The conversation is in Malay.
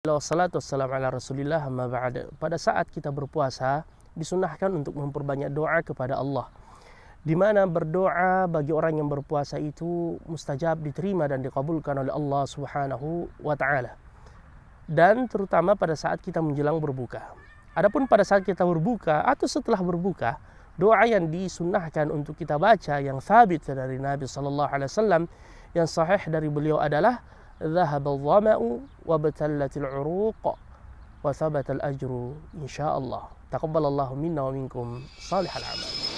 Assalamualaikum warahmatullahi wabarakatuh. Amma ba'd. Pada saat kita berpuasa, disunahkan untuk memperbanyak doa kepada Allah. Di mana berdoa bagi orang yang berpuasa itu mustajab diterima dan dikabulkan oleh Allah Subhanahu wa taala. Dan terutama pada saat kita menjelang berbuka. Adapun pada saat kita berbuka atau setelah berbuka, doa yang disunahkan untuk kita baca yang sabit dari Nabi sallallahu alaihi wasallam yang sahih dari beliau adalah ذهب الظمأ وابتلت العروق وثبت الأجر إن شاء الله تقبل الله منا ومنكم صالح الأعمال